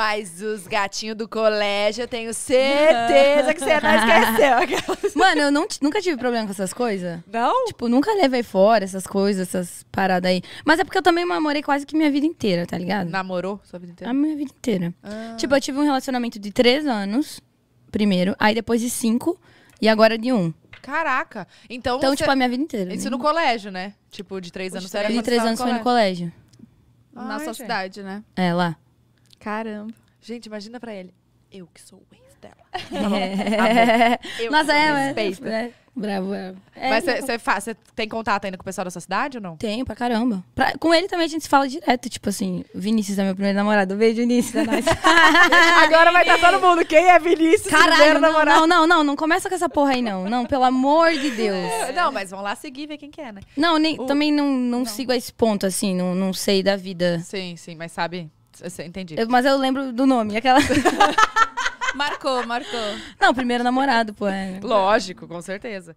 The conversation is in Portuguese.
Mas os gatinhos do colégio, eu tenho certeza que você não esqueceu. Mano, eu não, nunca tive problema com essas coisas. Não? Tipo, nunca levei fora essas coisas, essas paradas aí. Mas é porque eu também namorei quase que minha vida inteira, tá ligado? Namorou sua vida inteira? A minha vida inteira. Ah. Tipo, eu tive um relacionamento de três anos, primeiro. Aí depois de cinco. E agora de um. Caraca. Então, então você... tipo, a minha vida inteira. Isso né? no colégio, né? Tipo, de três anos. De três, de três anos foi no colégio. Ai, na sua gente. cidade, né? É, lá. Caramba. Gente, imagina pra ele. Eu que sou o ex dela. É. Nossa, é, né? Bravo, É, é mas você tem contato ainda com o pessoal da sua cidade ou não? Tenho, pra caramba. Pra, com ele também a gente se fala direto, tipo assim, Vinícius é meu primeiro namorado. Beijo, Vinícius, é nóis. Agora vai estar tá todo mundo. Quem é Vinícius? Caralho, primeiro não, namorado? Não, não, não, não começa com essa porra aí, não. Não, pelo amor de Deus. É, não, mas vão lá seguir e ver quem que é, né? Não, nem, o... também não, não, não, sigo a esse ponto, assim, não, não sei da vida. Sim, sim, mas sabe entendi. Eu, mas eu lembro do nome, aquela. marcou, marcou. Não, primeiro namorado, pô. É. Lógico, com certeza.